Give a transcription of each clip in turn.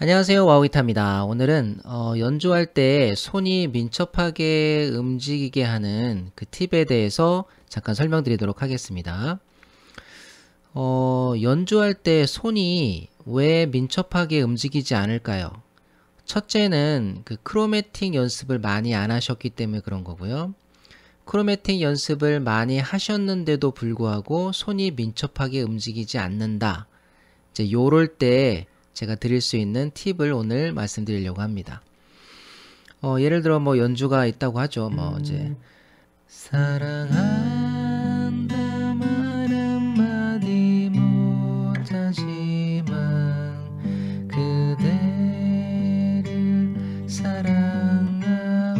안녕하세요 와우이타입니다 오늘은 어, 연주할 때 손이 민첩하게 움직이게 하는 그 팁에 대해서 잠깐 설명드리도록 하겠습니다 어, 연주할 때 손이 왜 민첩하게 움직이지 않을까요 첫째는 그크로매팅 연습을 많이 안 하셨기 때문에 그런 거고요 크로매팅 연습을 많이 하셨는데도 불구하고 손이 민첩하게 움직이지 않는다 이제 요럴 때 제가 드릴 수 있는 팁을 오늘 말씀드리려고 합니다. 어, 예를 들어 뭐 연주가 있다고 하죠. 뭐 음. 이제 사랑한다 말 한마디 못하지만 그대를 사랑하오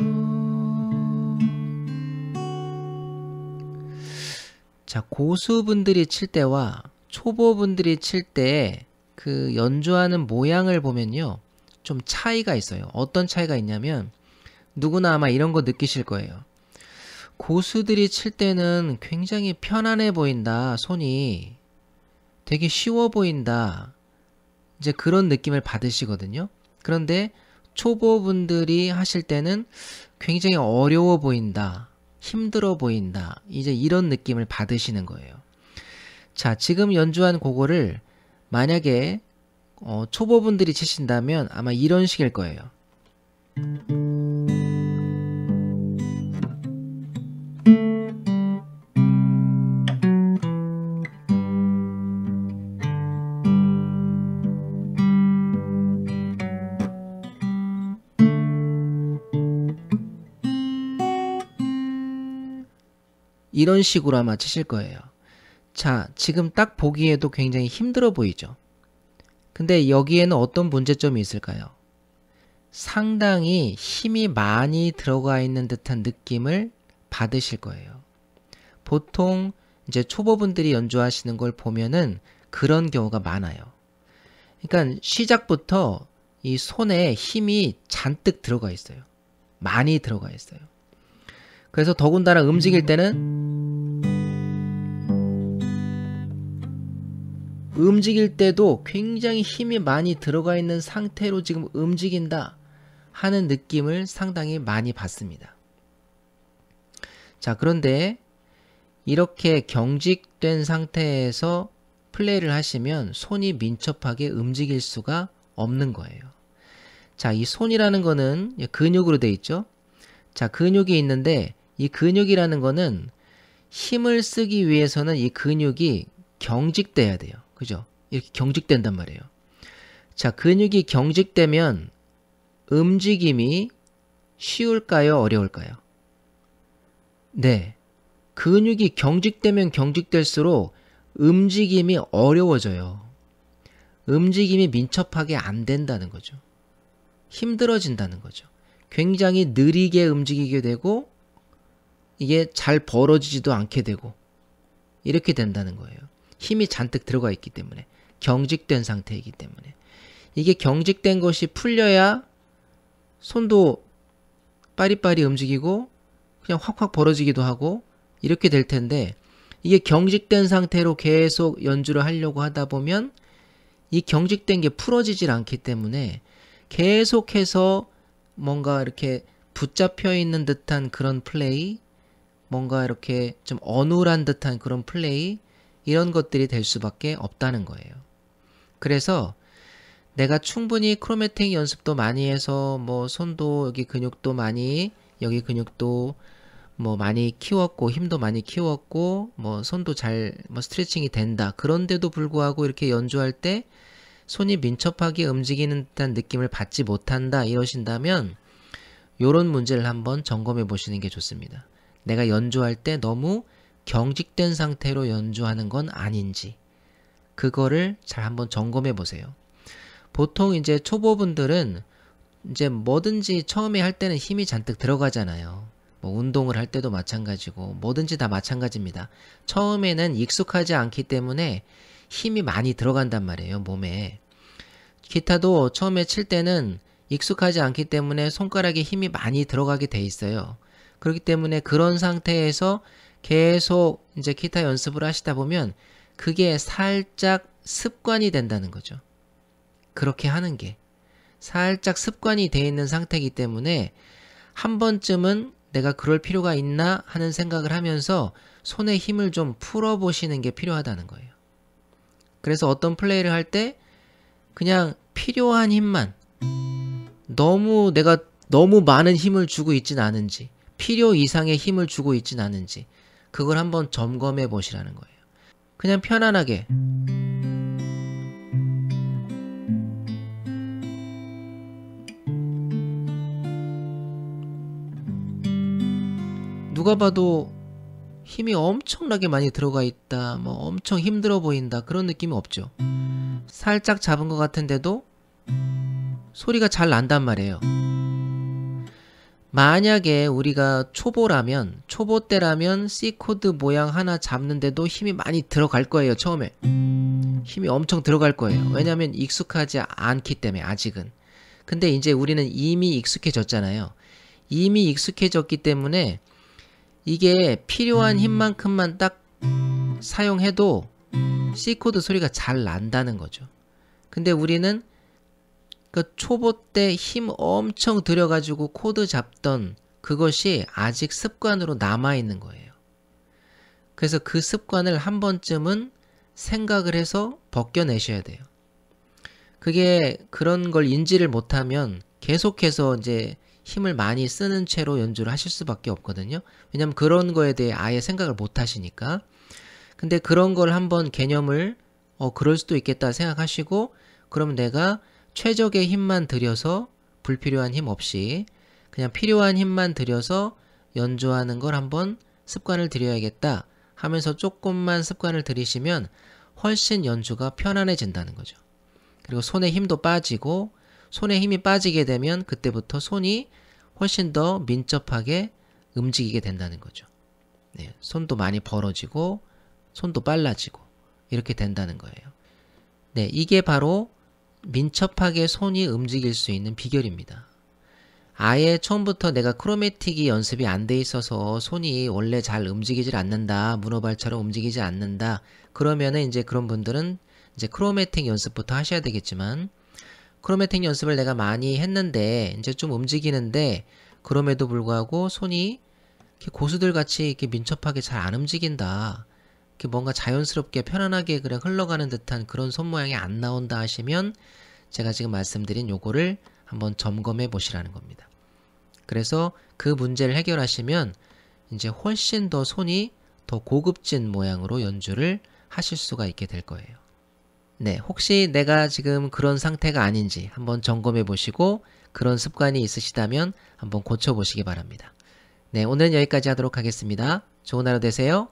자 고수분들이 칠 때와 초보분들이 칠 때의 그 연주하는 모양을 보면요. 좀 차이가 있어요. 어떤 차이가 있냐면 누구나 아마 이런 거 느끼실 거예요. 고수들이 칠 때는 굉장히 편안해 보인다. 손이 되게 쉬워 보인다. 이제 그런 느낌을 받으시거든요. 그런데 초보분들이 하실 때는 굉장히 어려워 보인다. 힘들어 보인다. 이제 이런 느낌을 받으시는 거예요. 자, 지금 연주한 곡어를 만약에 어, 초보분들이 치신다면 아마 이런 식일 거예요. 이런 식으로 아마 치실 거예요. 자, 지금 딱 보기에도 굉장히 힘들어 보이죠? 근데 여기에는 어떤 문제점이 있을까요? 상당히 힘이 많이 들어가 있는 듯한 느낌을 받으실 거예요. 보통 이제 초보분들이 연주하시는 걸 보면은 그런 경우가 많아요. 그러니까 시작부터 이 손에 힘이 잔뜩 들어가 있어요. 많이 들어가 있어요. 그래서 더군다나 움직일 때는 움직일 때도 굉장히 힘이 많이 들어가 있는 상태로 지금 움직인다 하는 느낌을 상당히 많이 받습니다. 자, 그런데 이렇게 경직된 상태에서 플레이를 하시면 손이 민첩하게 움직일 수가 없는 거예요. 자, 이 손이라는 거는 근육으로 되어 있죠. 자, 근육이 있는데 이 근육이라는 거는 힘을 쓰기 위해서는 이 근육이 경직돼야 돼요. 그죠? 이렇게 경직된단 말이에요. 자, 근육이 경직되면 움직임이 쉬울까요? 어려울까요? 네. 근육이 경직되면 경직될수록 움직임이 어려워져요. 움직임이 민첩하게 안 된다는 거죠. 힘들어진다는 거죠. 굉장히 느리게 움직이게 되고 이게 잘 벌어지지도 않게 되고 이렇게 된다는 거예요. 힘이 잔뜩 들어가 있기 때문에 경직된 상태이기 때문에 이게 경직된 것이 풀려야 손도 빠리빠리 움직이고 그냥 확확 벌어지기도 하고 이렇게 될 텐데 이게 경직된 상태로 계속 연주를 하려고 하다 보면 이 경직된 게 풀어지질 않기 때문에 계속해서 뭔가 이렇게 붙잡혀 있는 듯한 그런 플레이, 뭔가 이렇게 좀 어눌한 듯한 그런 플레이, 이런 것들이 될 수밖에 없다는 거예요. 그래서 내가 충분히 크로매팅 연습도 많이 해서 뭐 손도 여기 근육도 많이 여기 근육도 뭐 많이 키웠고 힘도 많이 키웠고 뭐 손도 잘 뭐 스트레칭이 된다. 그런데도 불구하고 이렇게 연주할 때 손이 민첩하게 움직이는 듯한 느낌을 받지 못한다 이러신다면 요런 문제를 한번 점검해 보시는 게 좋습니다. 내가 연주할 때 너무 경직된 상태로 연주하는 건 아닌지 그거를 잘 한번 점검해 보세요. 보통 이제 초보분들은 이제 뭐든지 처음에 할 때는 힘이 잔뜩 들어가잖아요. 뭐 운동을 할 때도 마찬가지고 뭐든지 다 마찬가지입니다. 처음에는 익숙하지 않기 때문에 힘이 많이 들어간단 말이에요, 몸에. 기타도 처음에 칠 때는 익숙하지 않기 때문에 손가락에 힘이 많이 들어가게 돼 있어요. 그렇기 때문에 그런 상태에서 계속 이제 기타 연습을 하시다 보면 그게 살짝 습관이 된다는 거죠. 그렇게 하는 게 살짝 습관이 돼 있는 상태이기 때문에 한 번쯤은 내가 그럴 필요가 있나 하는 생각을 하면서 손에 힘을 좀 풀어 보시는 게 필요하다는 거예요. 그래서 어떤 플레이를 할 때 그냥 필요한 힘만 너무 내가 너무 많은 힘을 주고 있진 않은지 필요 이상의 힘을 주고 있진 않은지 그걸 한번 점검해 보시라는 거예요. 그냥 편안하게 누가 봐도 힘이 엄청나게 많이 들어가 있다, 뭐 엄청 힘들어 보인다 그런 느낌이 없죠. 살짝 잡은 것 같은데도 소리가 잘 난단 말이에요. 만약에 우리가 초보라면 초보 때라면 C 코드 모양 하나 잡는데도 힘이 많이 들어갈 거예요 처음에 힘이 엄청 들어갈 거예요 왜냐면 익숙하지 않기 때문에 아직은 근데 이제 우리는 이미 익숙해졌잖아요 이미 익숙해졌기 때문에 이게 필요한 음. 힘만큼만 딱 사용해도 C 코드 소리가 잘 난다는 거죠 근데 우리는 그 초보 때 힘 엄청 들여가지고 코드 잡던 그것이 아직 습관으로 남아있는 거예요. 그래서 그 습관을 한 번쯤은 생각을 해서 벗겨내셔야 돼요. 그게 그런 걸 인지를 못하면 계속해서 이제 힘을 많이 쓰는 채로 연주를 하실 수밖에 없거든요. 왜냐면 그런 거에 대해 아예 생각을 못 하시니까. 근데 그런 걸 한번 개념을 어, 그럴 수도 있겠다 생각하시고, 그럼 내가 최적의 힘만 들여서 불필요한 힘 없이 그냥 필요한 힘만 들여서 연주하는 걸 한번 습관을 들여야겠다 하면서 조금만 습관을 들이시면 훨씬 연주가 편안해진다는 거죠. 그리고 손에 힘도 빠지고 손에 힘이 빠지게 되면 그때부터 손이 훨씬 더 민첩하게 움직이게 된다는 거죠. 네, 손도 많이 벌어지고 손도 빨라지고 이렇게 된다는 거예요. 네, 이게 바로 민첩하게 손이 움직일 수 있는 비결입니다. 아예 처음부터 내가 크로매틱이 연습이 안 돼 있어서 손이 원래 잘 움직이질 않는다, 문어발처럼 움직이지 않는다. 그러면은 이제 그런 분들은 이제 크로매틱 연습부터 하셔야 되겠지만 크로매틱 연습을 내가 많이 했는데 이제 좀 움직이는데 그럼에도 불구하고 손이 고수들 같이 이렇게 민첩하게 잘 안 움직인다. 이렇게 뭔가 자연스럽게 편안하게 그냥 흘러가는 듯한 그런 손 모양이 안 나온다 하시면 제가 지금 말씀드린 요거를 한번 점검해 보시라는 겁니다. 그래서 그 문제를 해결하시면 이제 훨씬 더 손이 더 고급진 모양으로 연주를 하실 수가 있게 될 거예요. 네, 혹시 내가 지금 그런 상태가 아닌지 한번 점검해 보시고 그런 습관이 있으시다면 한번 고쳐 보시기 바랍니다. 네, 오늘은 여기까지 하도록 하겠습니다. 좋은 하루 되세요.